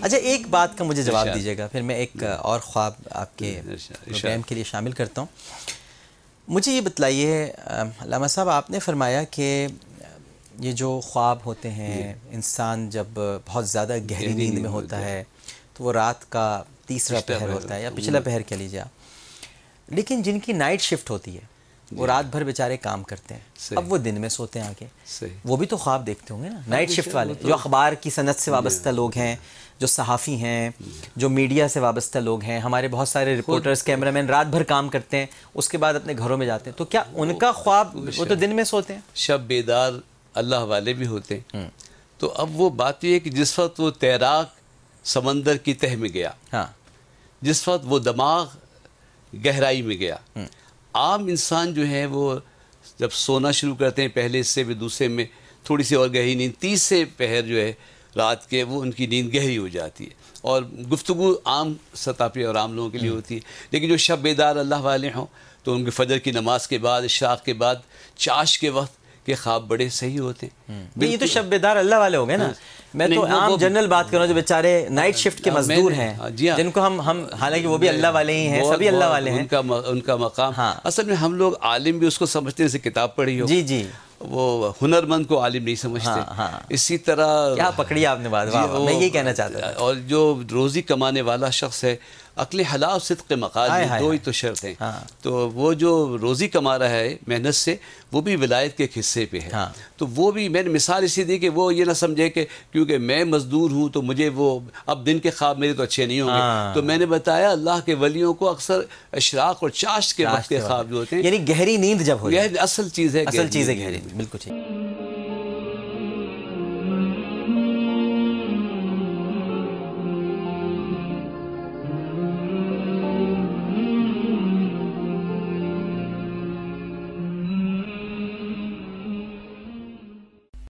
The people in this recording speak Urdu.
اچھا ایک بات کا مجھے جواب دیجیے گا پھر میں ایک اور خواب آپ کے پروگرام کے لیے شامل کرتا ہوں مجھے یہ بتلائیے علامہ صاحب آپ نے فرمایا کہ یہ جو خواب ہوتے ہیں جی۔ انسان جب بہت زیادہ گہری نیند میں ہوتا ہے تو وہ رات کا تیسرا پہر ہوتا ہے یا پچھلا پہر کہہ لیجیے آپ لیکن جن کی نائٹ شفٹ ہوتی ہے وہ جی۔ رات بھر بیچارے کام کرتے ہیں اب وہ دن میں سوتے ہیں آ کے وہ بھی تو خواب دیکھتے ہوں گے نا نائٹ شفٹ والے جو اخبار کی صنعت سے جی۔ وابستہ لوگ ہیں جو صحافی ہیں جی۔ جو میڈیا سے وابستہ لوگ ہیں ہمارے بہت سارے رپورٹرز کیمرہ مین رات بھر کام کرتے ہیں اس کے بعد اپنے گھروں میں جاتے ہیں تو کیا ان کا خواب وہ تو دن میں سوتے ہیں شب بیدار اللہ والے بھی ہوتے ہیں تو اب وہ بات یہ ہے کہ جس وقت وہ تیراک سمندر کی تہ میں گیا ہاں جس وقت وہ دماغ گہرائی میں گیا عام انسان جو ہے وہ جب سونا شروع کرتے ہیں پہلے سے دوسرے میں تھوڑی سی اور گہری نیند تیسرے پہر جو ہے رات کے وہ ان کی نیند گہری ہو جاتی ہے اور گفتگو عام سطح پہ اور عام لوگوں کے لیے ہوتی ہے لیکن جو شب بیدار اللہ والے ہوں تو ان کے فجر کی نماز کے بعد شاخ کے بعد چاش کے وقت کے خواب بڑے صحیح ہوتے ہیں یہ تو شب بیدار اللہ والے ہو گئے نا میں تو عام جنرل بات کر رہا ہوں جو شفٹ کے مزدور ہیں جی ہاں۔ جن کو ہم حالانکہ وہ بھی اللہ والے ہی ہیں ہیں اللہ والے ان کا مقام ہاں۔ اصل میں ہم لوگ عالم بھی اس کو سمجھتے ہیں اسے کتاب پڑھی ہو جی جی وہ ہنرمند کو عالم نہیں سمجھتے ہاں، اسی طرح کیا پکڑی آپ نے بات جی، میں یہ کہنا چاہتا ہوں اور جو روزی کمانے والا شخص ہے اقلے حلاف میں دو ہی تو شرط ہیں ہاں۔ تو وہ جو روزی کما رہا ہے محنت سے وہ بھی ولایت کے حصے پہ ہے ہاں۔ تو وہ بھی میں نے مثال اسی دی کہ وہ یہ نہ سمجھے کہ کیونکہ میں مزدور ہوں تو مجھے وہ اب دن کے خواب میرے تو اچھے نہیں ہوں گے ہاں۔ تو میں نے بتایا اللہ کے ولیوں کو اکثر اشراق اور چاشت کے وقت کے خواب جو ہوتے ہیں یعنی گہری نیند جب ہو ہے اصل چیز ہے گہری